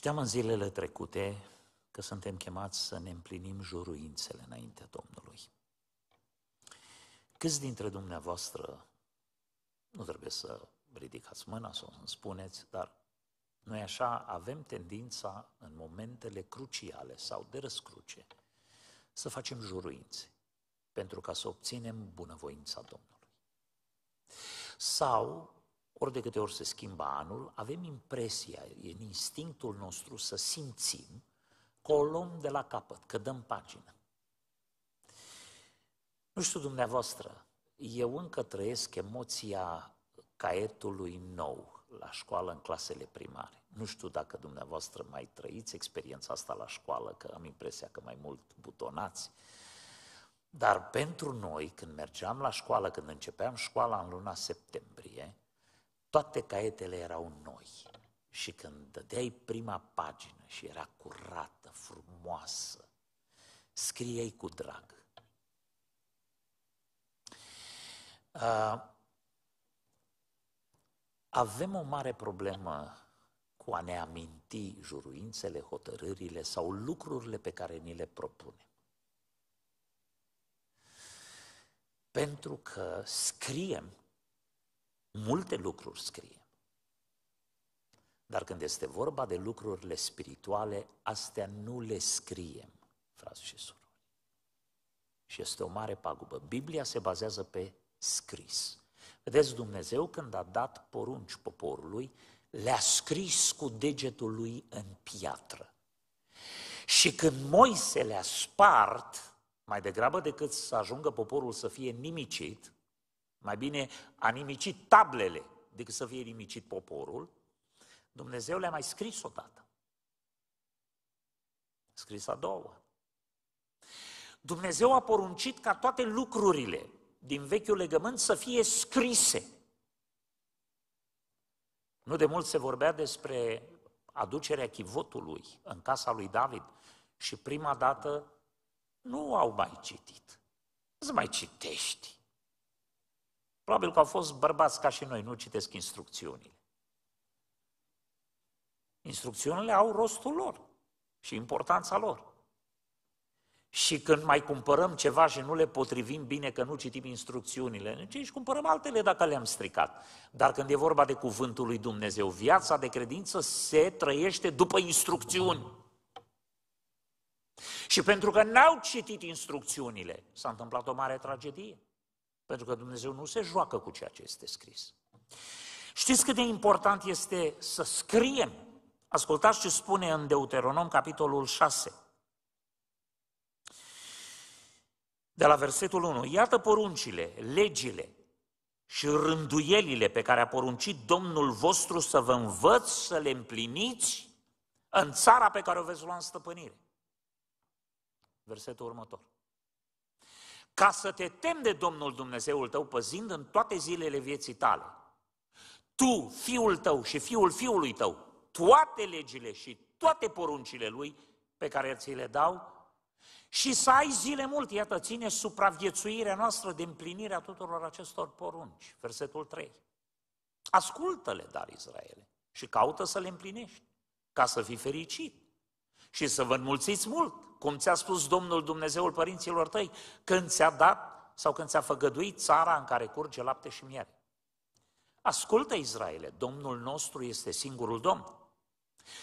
Citeam în zilele trecute că suntem chemați să ne împlinim juruințele înaintea Domnului. Câți dintre dumneavoastră, nu trebuie să ridicați mâna sau să-mi spuneți, dar noi așa avem tendința în momentele cruciale sau de răscruce să facem juruințe pentru ca să obținem bunăvoința Domnului. Sau ori de câte ori se schimbă anul, avem impresia, e în instinctul nostru să simțim că o luăm de la capăt, că dăm pagină. Nu știu dumneavoastră, eu încă trăiesc emoția caietului nou la școală în clasele primare. Nu știu dacă dumneavoastră mai trăiți experiența asta la școală, că am impresia că mai mult butonați. Dar pentru noi, când mergeam la școală, când începeam școala în luna septembrie, toate caietele erau noi și când dădeai prima pagină și era curată, frumoasă, scriei cu drag. Avem o mare problemă cu a ne aminti juruințele, hotărârile sau lucrurile pe care ni le propunem. Pentru că scriem Multe lucruri scrie. Dar când este vorba de lucrurile spirituale, astea nu le scriem, frați și surori. Și este o mare pagubă. Biblia se bazează pe scris. Vedeți, Dumnezeu când a dat porunci poporului, le-a scris cu degetul lui în piatră. Și când Moise le-a spart, mai degrabă decât să ajungă poporul să fie nimicit, mai bine a nimicit tablele decât să fie nimicit poporul. Dumnezeu le-a mai scris o dată scris a doua. Dumnezeu a poruncit ca toate lucrurile din vechiul legământ să fie scrise. Nu de mult se vorbea despre aducerea chivotului în casa lui David și prima dată nu au mai citit. Nu mai citești. Probabil că au fost bărbați ca și noi, nu citesc instrucțiunile. Instrucțiunile au rostul lor și importanța lor. Și când mai cumpărăm ceva și nu le potrivim bine că nu citim instrucțiunile, nici și cumpărăm altele dacă le-am stricat. Dar când e vorba de cuvântul lui Dumnezeu, viața de credință se trăiește după instrucțiuni. Și pentru că n-au citit instrucțiunile, s-a întâmplat o mare tragedie. Pentru că Dumnezeu nu se joacă cu ceea ce este scris. Știți cât de important este să scriem? Ascultați ce spune în Deuteronom, capitolul 6, de la versetul 1. Iată poruncile, legile și rânduielile pe care a poruncit Domnul vostru să vă învăț să le împliniți în țara pe care o veți lua în stăpânire. Versetul următor ca să te temi de Domnul Dumnezeul tău, păzind în toate zilele vieții tale. Tu, fiul tău și fiul fiului tău, toate legile și toate poruncile lui pe care ți le dau și să ai zile multe. Iată, ține supraviețuirea noastră de împlinirea tuturor acestor porunci. Versetul 3. Ascultă-le, dar, Israele, și caută să le împlinești, ca să fii fericit și să vă înmulțiți mult cum ți-a spus Domnul Dumnezeul părinților tăi, când ți-a dat sau când ți-a făgăduit țara în care curge lapte și miere. Ascultă, Israele, Domnul nostru este singurul Domn.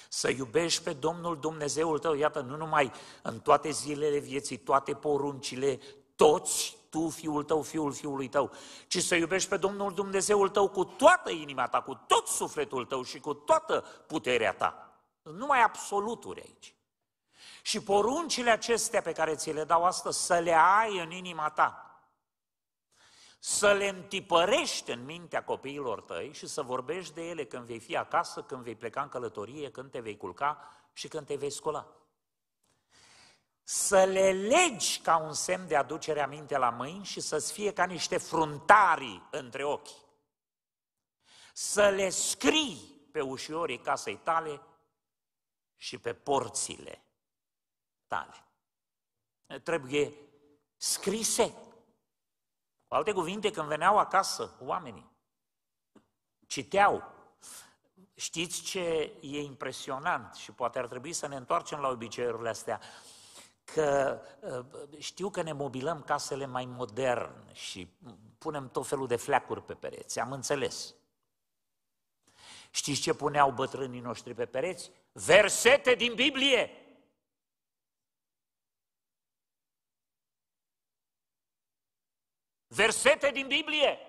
Să iubești pe Domnul Dumnezeul tău, iată, nu numai în toate zilele vieții, toate poruncile, toți, tu, fiul tău, fiul fiului tău, ci să iubești pe Domnul Dumnezeul tău cu toată inima ta, cu tot sufletul tău și cu toată puterea ta. Nu mai absoluturi aici. Și poruncile acestea pe care ți le dau astăzi, să le ai în inima ta. Să le întipărești în mintea copiilor tăi și să vorbești de ele când vei fi acasă, când vei pleca în călătorie, când te vei culca și când te vei scola. Să le legi ca un semn de aducere a minte la mâini și să-ți fie ca niște fruntarii între ochi. Să le scrii pe ușiorii casei tale și pe porțile tale. Trebuie scrise. Cu alte cuvinte, când veneau acasă oamenii, citeau. Știți ce e impresionant și poate ar trebui să ne întoarcem la obiceiurile astea? că uh, știu că ne mobilăm casele mai modern și punem tot felul de fleacuri pe pereți, am înțeles. Știți ce puneau bătrânii noștri pe pereți? Versete din Biblie! versete din Biblie.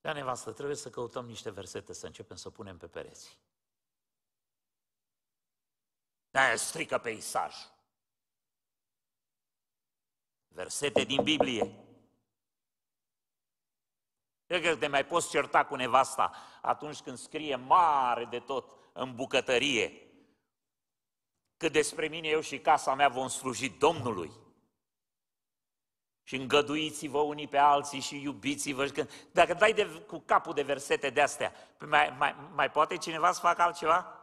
Da, nevastă, trebuie să căutăm niște versete, să începem să punem pe pereți. Da, strică peisajul. Versete din Biblie. Cred că te mai poți certa cu nevasta atunci când scrie mare de tot în bucătărie că despre mine eu și casa mea vom sluji Domnului. Și îngăduiți-vă unii pe alții și iubiți-vă. Dacă dai de, cu capul de versete de astea, păi mai, mai, mai poate cineva să facă altceva?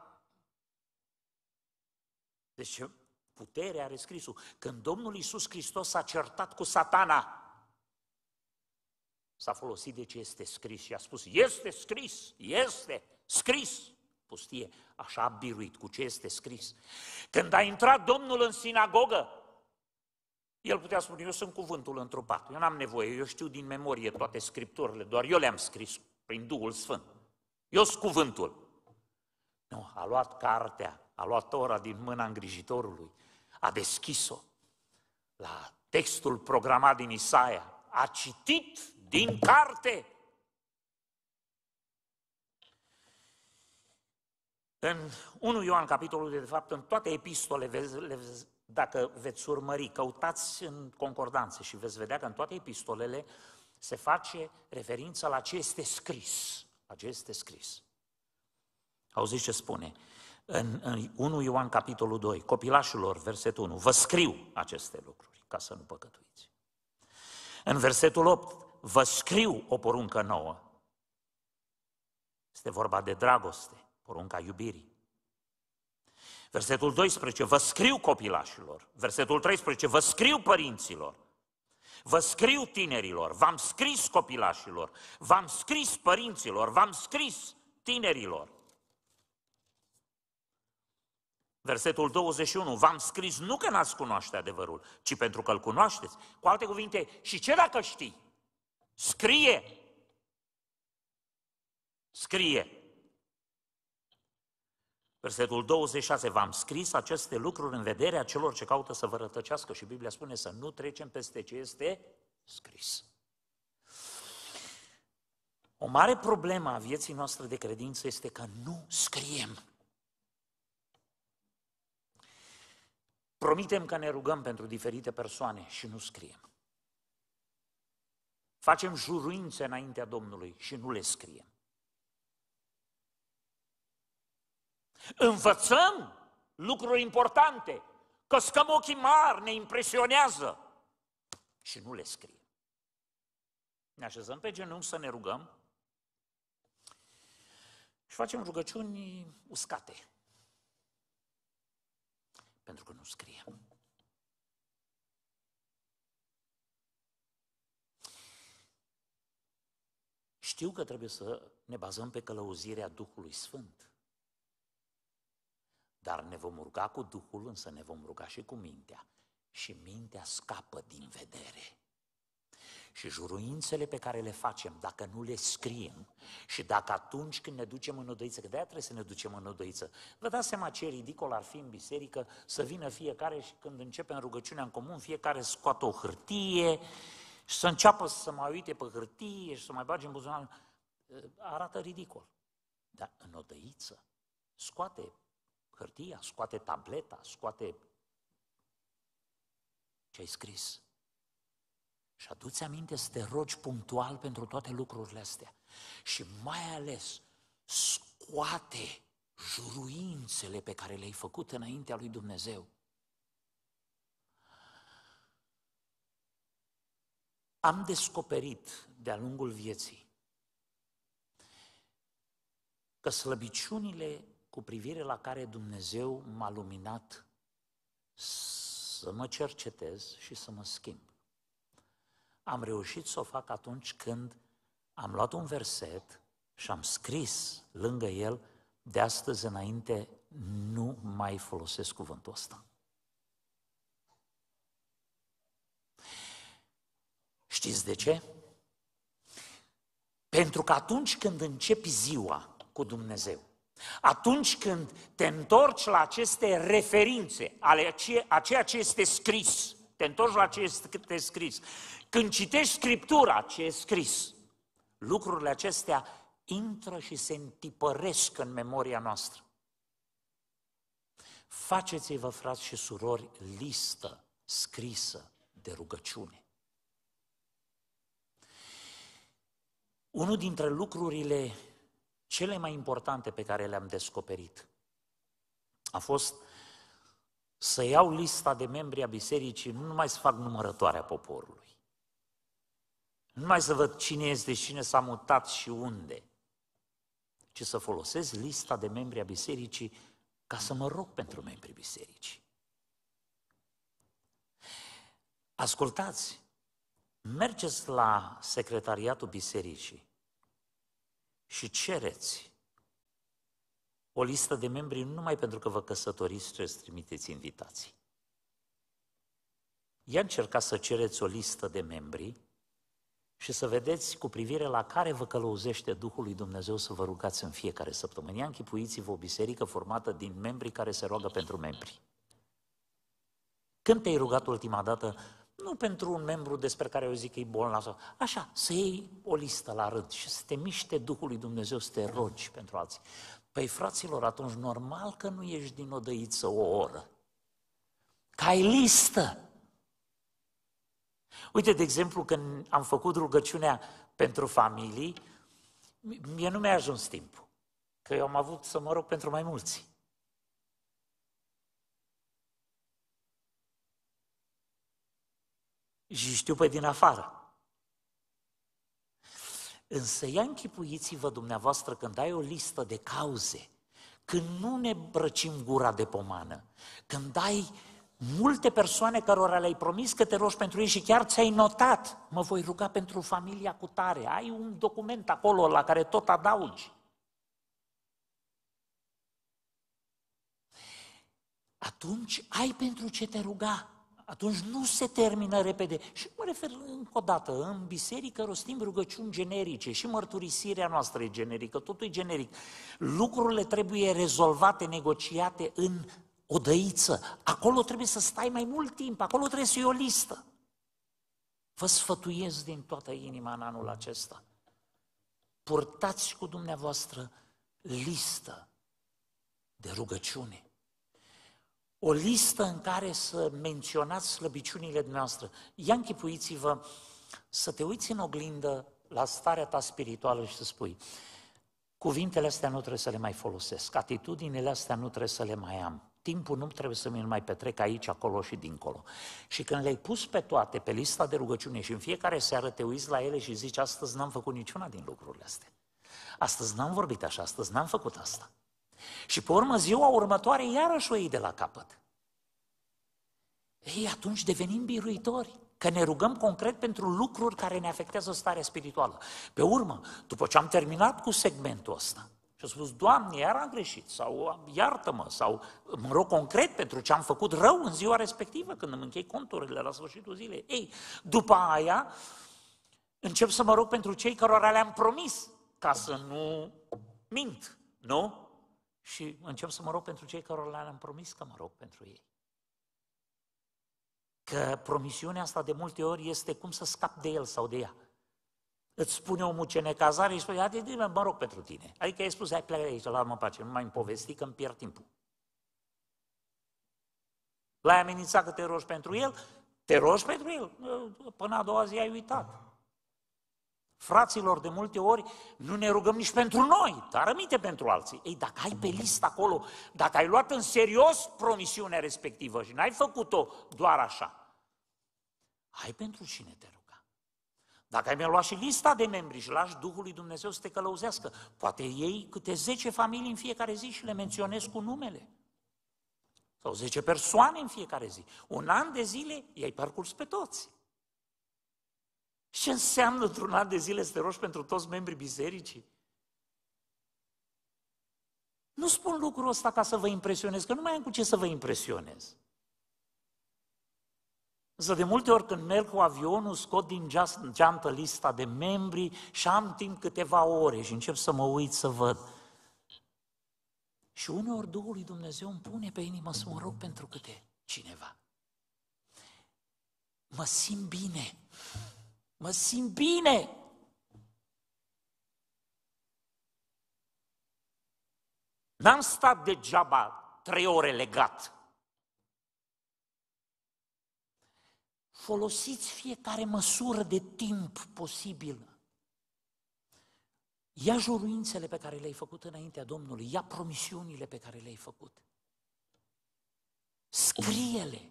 Deci putere are scrisul. Când Domnul Iisus Hristos s-a certat cu satana, s-a folosit de ce este scris și a spus, este scris, este scris pustie, așa a biruit cu ce este scris. Când a intrat Domnul în sinagogă, el putea spune, eu sunt cuvântul întrupat, eu n-am nevoie, eu știu din memorie toate scripturile, doar eu le-am scris prin Duhul Sfânt. Eu sunt cuvântul. Nu, a luat cartea, a luat ora din mâna îngrijitorului, a deschis-o la textul programat din Isaia, a citit din carte În 1 Ioan, capitolul de fapt, în toate epistolele, dacă veți urmări, căutați în concordanțe și veți vedea că în toate epistolele se face referință la ce este scris. La ce este scris. Auziți ce spune? În, în 1 Ioan, capitolul 2, copilașilor, versetul 1, vă scriu aceste lucruri ca să nu păcătuiți. În versetul 8, vă scriu o poruncă nouă. Este vorba de dragoste porunca iubirii. Versetul 12, vă scriu copilașilor. Versetul 13, vă scriu părinților. Vă scriu tinerilor, v-am scris copilașilor, v-am scris părinților, v-am scris tinerilor. Versetul 21, v-am scris nu că n-ați cunoaște adevărul, ci pentru că îl cunoașteți. Cu alte cuvinte, și ce dacă știi? Scrie! Scrie! Versetul 26, v-am scris aceste lucruri în vederea celor ce caută să vă rătăcească și Biblia spune să nu trecem peste ce este scris. O mare problemă a vieții noastre de credință este că nu scriem. Promitem că ne rugăm pentru diferite persoane și nu scriem. Facem juruințe înaintea Domnului și nu le scriem. Învățăm lucruri importante, că scăm ochii mari, ne impresionează și nu le scrie. Ne așezăm pe genunchi să ne rugăm și facem rugăciuni uscate. Pentru că nu scrie. Știu că trebuie să ne bazăm pe călăuzirea Duhului Sfânt. Dar ne vom ruga cu Duhul, însă ne vom ruga și cu mintea. Și mintea scapă din vedere. Și juruințele pe care le facem, dacă nu le scriem și dacă atunci când ne ducem în odăiță, că de trebuie să ne ducem în odăiță, vă dați seama ce ridicol ar fi în biserică să vină fiecare și când începem rugăciunea în comun, fiecare scoate o hârtie și să înceapă să mai uite pe hârtie și să mai bage în buzunar. Arată ridicol. Dar în odăiță scoate hârtia, scoate tableta, scoate ce ai scris. Și aduți aminte să te rogi punctual pentru toate lucrurile astea. Și mai ales, scoate juruințele pe care le-ai făcut înaintea lui Dumnezeu. Am descoperit de-a lungul vieții că slăbiciunile cu privire la care Dumnezeu m-a luminat să mă cercetez și să mă schimb. Am reușit să o fac atunci când am luat un verset și am scris lângă el, de astăzi înainte nu mai folosesc cuvântul ăsta. Știți de ce? Pentru că atunci când începi ziua cu Dumnezeu, atunci când te întorci la aceste referințe, ale a ceea ce este scris, te întorci la ce este scris, când citești Scriptura ce e scris, lucrurile acestea intră și se întipăresc în memoria noastră. Faceți-vă, frați și surori, listă scrisă de rugăciune. Unul dintre lucrurile cele mai importante pe care le-am descoperit a fost să iau lista de membri a bisericii, nu numai să fac numărătoarea poporului, nu mai să văd cine este cine s-a mutat și unde, ci să folosesc lista de membri a bisericii ca să mă rog pentru membrii bisericii. Ascultați, mergeți la secretariatul bisericii și cereți o listă de membri nu numai pentru că vă căsătoriți, ci îți trimiteți invitații. Ia încercați să cereți o listă de membri și să vedeți cu privire la care vă călăuzește Duhul lui Dumnezeu să vă rugați în fiecare săptămână. Ia închipuiți-vă o biserică formată din membri care se roagă pentru membri. Când te-ai rugat ultima dată nu pentru un membru despre care eu zic că e bolnav sau... Așa, să iei o listă la rând și să te miște Duhul lui Dumnezeu să te rogi pentru alții. Păi fraților, atunci normal că nu ești din odăiță o oră. Că ai listă. Uite, de exemplu, când am făcut rugăciunea pentru familii, mie nu mi-a ajuns timpul. Că eu am avut să mă rog pentru mai mulți. și știu pe din afară. Însă ia închipuiți-vă dumneavoastră când ai o listă de cauze, când nu ne brăcim gura de pomană, când ai multe persoane cărora le-ai promis că te rogi pentru ei și chiar ți-ai notat, mă voi ruga pentru familia cu tare, ai un document acolo la care tot adaugi. Atunci ai pentru ce te ruga atunci nu se termină repede. Și mă refer încă o dată, în biserică rostim rugăciuni generice și mărturisirea noastră e generică, totul e generic. Lucrurile trebuie rezolvate, negociate în dăiță. Acolo trebuie să stai mai mult timp, acolo trebuie să iei o listă. Vă sfătuiesc din toată inima în anul acesta. Purtați cu dumneavoastră listă de rugăciune o listă în care să menționați slăbiciunile dumneavoastră. Ia închipuiți-vă să te uiți în oglindă la starea ta spirituală și să spui cuvintele astea nu trebuie să le mai folosesc, atitudinile astea nu trebuie să le mai am, timpul nu trebuie să mi-l mai petrec aici, acolo și dincolo. Și când le-ai pus pe toate pe lista de rugăciune și în fiecare seară te uiți la ele și zici, astăzi n-am făcut niciuna din lucrurile astea. Astăzi n-am vorbit așa, astăzi n-am făcut asta. Și pe urmă, ziua următoare, iarăși o iei de la capăt. Ei, atunci devenim biruitori, că ne rugăm concret pentru lucruri care ne afectează starea spirituală. Pe urmă, după ce am terminat cu segmentul ăsta, și a spus, Doamne, iar am greșit, sau iartă-mă, sau mă rog concret pentru ce am făcut rău în ziua respectivă, când îmi închei conturile la sfârșitul zilei. Ei, după aia, încep să mă rog pentru cei cărora le-am promis, ca să nu mint, nu? Și încep să mă rog pentru cei care le-am promis că mă rog pentru ei. Că promisiunea asta de multe ori este cum să scap de el sau de ea. Îți spune omul ce necazare îi spune, haide, de mă rog pentru tine. Adică ai spus, hai plecat aici, la mă pace, nu mai îmi povesti că îmi pierd timpul. L-ai amenințat că te rogi pentru el, te rogi pentru el, până a doua zi ai uitat. Fraților, de multe ori nu ne rugăm nici pentru noi, dar aminte pentru alții. Ei, dacă ai pe listă acolo, dacă ai luat în serios promisiunea respectivă și n-ai făcut-o doar așa, ai pentru cine te ruga. Dacă ai mi luat și lista de membri și lași Duhul Dumnezeu să te călăuzească, poate ei câte 10 familii în fiecare zi și le menționez cu numele. Sau 10 persoane în fiecare zi. Un an de zile i-ai parcurs pe toți. Ce înseamnă într-un an de zile să te rogi pentru toți membrii bisericii? Nu spun lucrul ăsta ca să vă impresionez, că nu mai am cu ce să vă impresionez. Însă de multe ori când merg cu avionul, scot din geantă lista de membri și am timp câteva ore și încep să mă uit să văd. Și uneori Duhul lui Dumnezeu îmi pune pe inimă să mă rog pentru câte cineva. Mă simt bine. Mă simt bine. N-am stat degeaba trei ore legat. Folosiți fiecare măsură de timp posibilă. Ia juruințele pe care le-ai făcut înaintea Domnului, ia promisiunile pe care le-ai făcut. Scrie-le.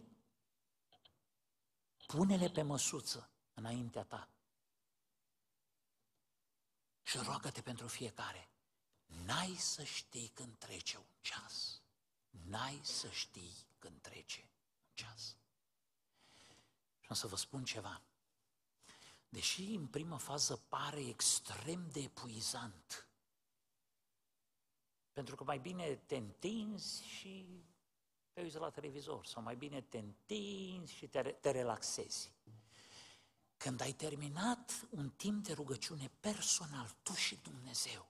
Pune-le pe măsuță înaintea ta. Și roagă-te pentru fiecare. N-ai să știi când trece un ceas. N-ai să știi când trece un ceas. Și o să vă spun ceva. Deși în prima fază pare extrem de epuizant, pentru că mai bine te întinzi și te uiți la televizor, sau mai bine te întinzi și te, te relaxezi. Când ai terminat un timp de rugăciune personal, tu și Dumnezeu,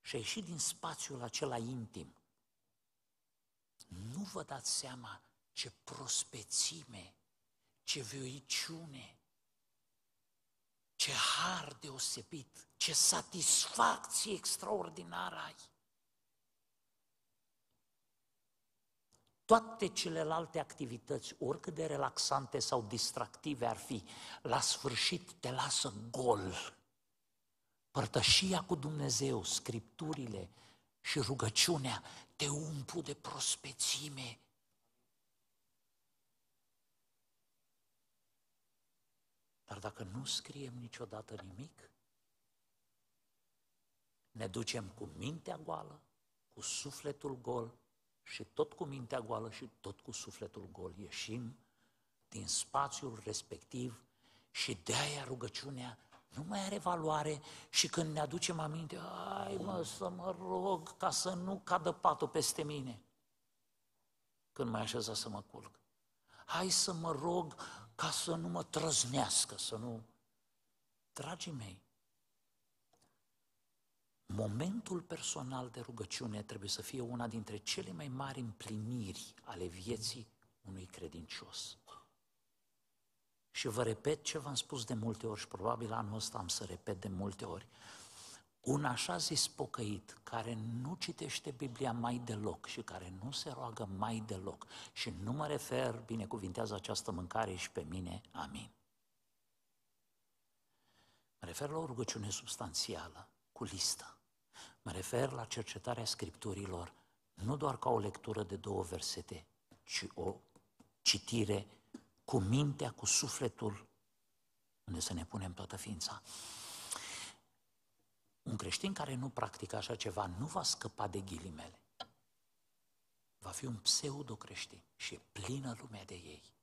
și ai ieșit din spațiul acela intim, nu vă dați seama ce prospețime, ce vioiciune, ce har deosebit, ce satisfacție extraordinară ai. toate celelalte activități, oricât de relaxante sau distractive ar fi, la sfârșit te lasă gol. Părtășia cu Dumnezeu, scripturile și rugăciunea te umplu de prospețime. Dar dacă nu scriem niciodată nimic, ne ducem cu mintea goală, cu sufletul gol, și tot cu mintea goală și tot cu sufletul gol ieșim din spațiul respectiv și de-aia rugăciunea nu mai are valoare și când ne aducem aminte, ai mă, să mă rog ca să nu cadă patul peste mine când mai așeza să mă culc. Hai să mă rog ca să nu mă trăznească, să nu... Dragii mei, Momentul personal de rugăciune trebuie să fie una dintre cele mai mari împliniri ale vieții unui credincios. Și vă repet ce v-am spus de multe ori și probabil anul ăsta am să repet de multe ori. Un așa zis pocăit care nu citește Biblia mai deloc și care nu se roagă mai deloc și nu mă refer, binecuvintează această mâncare și pe mine, amin. Mă refer la o rugăciune substanțială, cu listă. Mă refer la cercetarea Scripturilor, nu doar ca o lectură de două versete, ci o citire cu mintea, cu sufletul, unde să ne punem toată ființa. Un creștin care nu practică așa ceva nu va scăpa de ghilimele. Va fi un pseudo-creștin și e plină lumea de ei.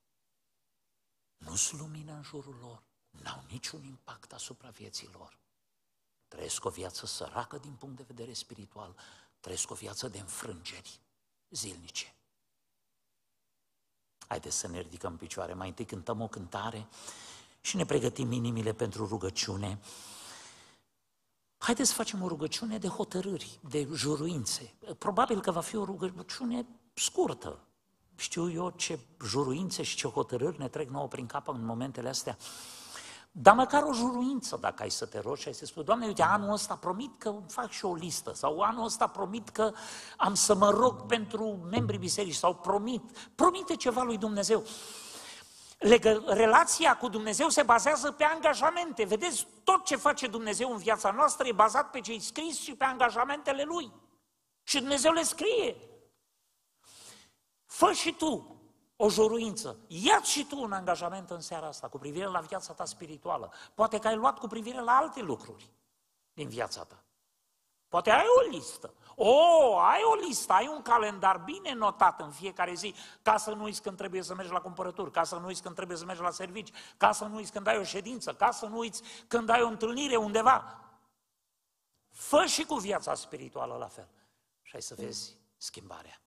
Nu-s lumină în jurul lor, n-au niciun impact asupra vieții lor trăiesc o viață săracă din punct de vedere spiritual, trăiesc o viață de înfrângeri zilnice. Haideți să ne ridicăm picioare. Mai întâi cântăm o cântare și ne pregătim inimile pentru rugăciune. Haideți să facem o rugăciune de hotărâri, de juruințe. Probabil că va fi o rugăciune scurtă. Știu eu ce juruințe și ce hotărâri ne trec nouă prin cap în momentele astea. Dar măcar o juruință, dacă ai să te rogi și ai să spui, Doamne, uite, anul ăsta promit că fac și o listă, sau anul ăsta promit că am să mă rog pentru membrii bisericii, sau promit, promite ceva lui Dumnezeu. Legă, relația cu Dumnezeu se bazează pe angajamente. Vedeți, tot ce face Dumnezeu în viața noastră e bazat pe ce-i scris și pe angajamentele Lui. Și Dumnezeu le scrie. Fă și tu o joruință. ia și tu un angajament în seara asta cu privire la viața ta spirituală. Poate că ai luat cu privire la alte lucruri din viața ta. Poate ai o listă. O, oh, ai o listă, ai un calendar bine notat în fiecare zi, ca să nu uiți când trebuie să mergi la cumpărături, ca să nu uiți când trebuie să mergi la servici, ca să nu uiți când ai o ședință, ca să nu uiți când ai o întâlnire undeva. Fă și cu viața spirituală la fel. Și ai să vezi schimbarea.